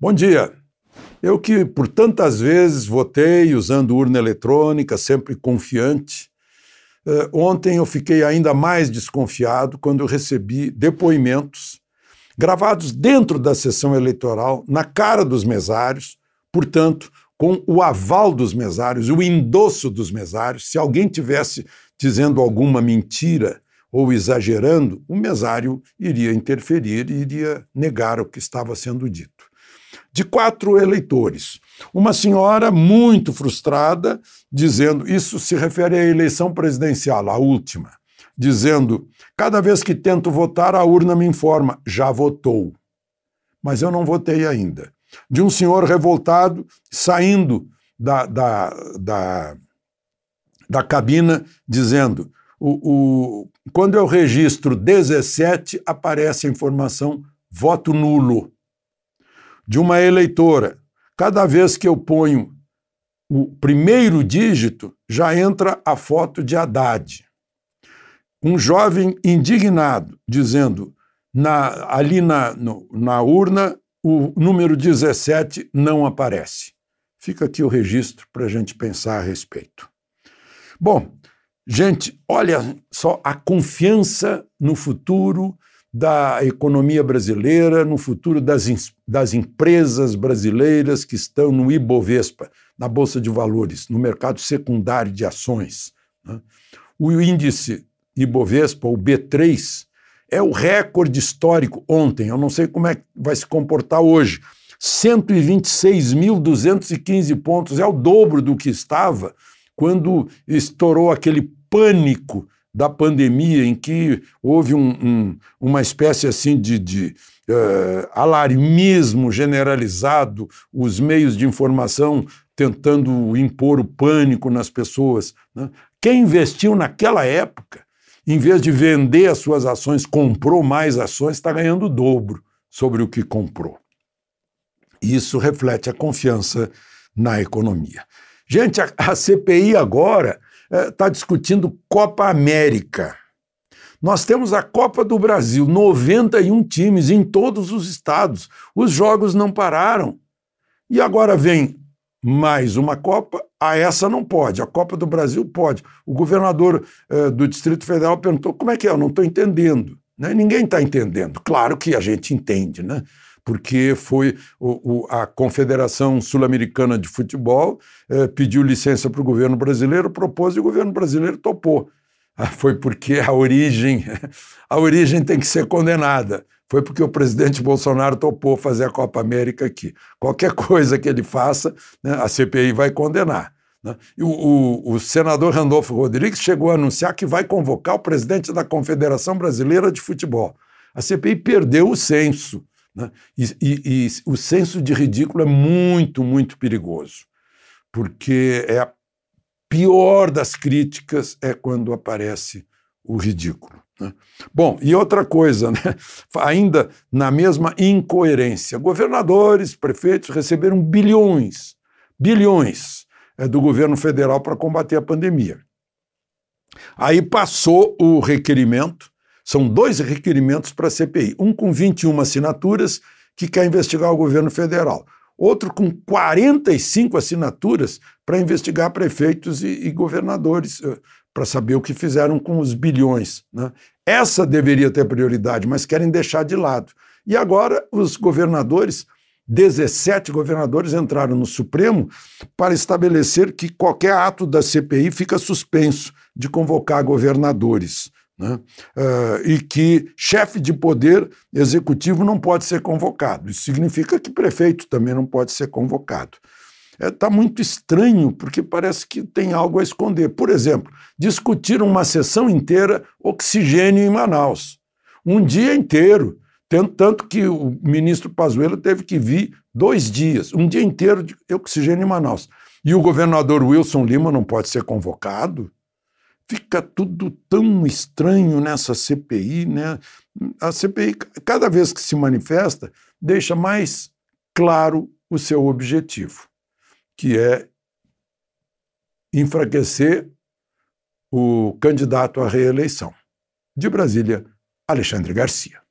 Bom dia. Eu que por tantas vezes votei usando urna eletrônica, sempre confiante, eh, ontem eu fiquei ainda mais desconfiado quando eu recebi depoimentos gravados dentro da sessão eleitoral, na cara dos mesários, portanto, com o aval dos mesários, o endosso dos mesários. Se alguém tivesse dizendo alguma mentira, ou exagerando, o mesário iria interferir e iria negar o que estava sendo dito. De quatro eleitores, uma senhora muito frustrada, dizendo: Isso se refere à eleição presidencial, a última, dizendo: Cada vez que tento votar, a urna me informa, já votou. Mas eu não votei ainda. De um senhor revoltado saindo da, da, da, da cabina, dizendo: o, o, quando eu registro 17, aparece a informação voto nulo de uma eleitora. Cada vez que eu ponho o primeiro dígito, já entra a foto de Haddad. Um jovem indignado, dizendo: na, ali na, no, na urna, o número 17 não aparece. Fica aqui o registro para a gente pensar a respeito. Bom, Gente, olha só a confiança no futuro da economia brasileira, no futuro das, das empresas brasileiras que estão no Ibovespa, na Bolsa de Valores, no mercado secundário de ações. Né? O índice Ibovespa, o B3, é o recorde histórico ontem. Eu não sei como é que vai se comportar hoje. 126.215 pontos, é o dobro do que estava quando estourou aquele pânico da pandemia, em que houve um, um, uma espécie assim de, de uh, alarmismo generalizado, os meios de informação tentando impor o pânico nas pessoas. Né? Quem investiu naquela época, em vez de vender as suas ações, comprou mais ações, está ganhando o dobro sobre o que comprou. Isso reflete a confiança na economia. Gente, a, a CPI agora está eh, discutindo Copa América. Nós temos a Copa do Brasil, 91 times em todos os estados. Os jogos não pararam. E agora vem mais uma Copa, a ah, essa não pode, a Copa do Brasil pode. O governador eh, do Distrito Federal perguntou como é que é, eu não estou entendendo. Né? Ninguém está entendendo. Claro que a gente entende, né? porque foi o, o, a Confederação Sul-Americana de Futebol eh, pediu licença para o governo brasileiro, propôs e o governo brasileiro topou. Ah, foi porque a origem, a origem tem que ser condenada. Foi porque o presidente Bolsonaro topou fazer a Copa América aqui. Qualquer coisa que ele faça, né, a CPI vai condenar. Né? O, o, o, senador Randolfo Rodrigues chegou a anunciar que vai convocar o presidente da Confederação Brasileira de Futebol. A CPI perdeu o senso. Né? E, e, e o senso de ridículo é muito, muito perigoso, porque é a pior das críticas é quando aparece o ridículo. Né? Bom, e outra coisa, né? ainda na mesma incoerência, governadores, prefeitos receberam bilhões, bilhões eh, do governo federal para combater a pandemia. Aí passou o requerimento são dois requerimentos para a CPI, um com 21 assinaturas que quer investigar o governo federal, outro com 45 assinaturas para investigar prefeitos e, e governadores, eh, para saber o que fizeram com os bilhões. Né? Essa deveria ter prioridade, mas querem deixar de lado. E agora os governadores 17 governadores entraram no Supremo para estabelecer que qualquer ato da CPI fica suspenso de convocar governadores. Né? Uh, e que chefe de poder executivo não pode ser convocado. Isso significa que prefeito também não pode ser convocado. Está é, tá muito estranho, porque parece que tem algo a esconder. Por exemplo, discutiram uma sessão inteira oxigênio em Manaus. Um dia inteiro. Tanto que o ministro Pazuello teve que vir dois dias, um dia inteiro de oxigênio em Manaus. E o governador Wilson Lima não pode ser convocado? fica tudo tão estranho nessa CPI, né? A CPI, cada vez que se manifesta, deixa mais claro o seu objetivo, que é enfraquecer o candidato à reeleição. De Brasília, Alexandre Garcia.